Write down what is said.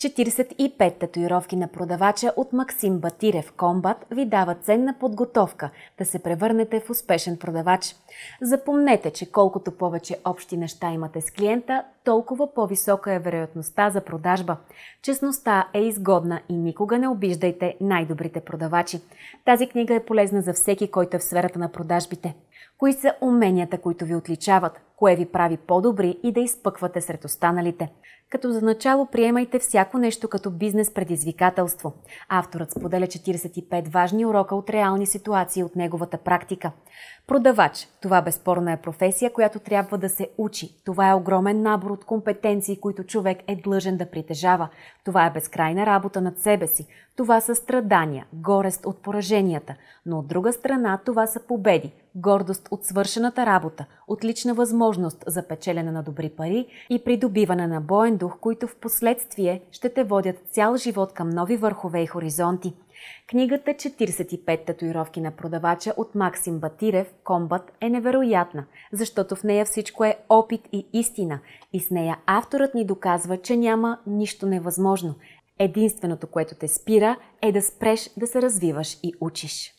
45 татуировки на продавача от Максим Батирев Комбат ви дава ценна подготовка да се превърнете в успешен продавач. Запомнете, че колкото повече общи неща имате с клиента, толкова по-висока е вероятността за продажба. Честността е изгодна и никога не обиждайте най-добрите продавачи. Тази книга е полезна за всеки, който е в сферата на продажбите. Кои са уменията, които ви отличават? кое ви прави по-добри и да изпъквате сред останалите. Като за начало приемайте всяко нещо като бизнес предизвикателство. Авторът споделя 45 важни урока от реални ситуации от неговата практика. Продавач. Това безспорна е професия, която трябва да се учи. Това е огромен набор от компетенции, които човек е длъжен да притежава. Това е безкрайна работа над себе си. Това са страдания, горест от пораженията. Но от друга страна това са победи, гордост от свършената работа, отлична възможност за печелене на добри пари и придобиване на боен дух, които в последствие ще те водят цял живот към нови върхове и хоризонти. Книгата 45 татуировки на продавача от Максим Батирев Комбат е невероятна, защото в нея всичко е опит и истина и с нея авторът ни доказва, че няма нищо невъзможно. Единственото, което те спира е да спреш да се развиваш и учиш.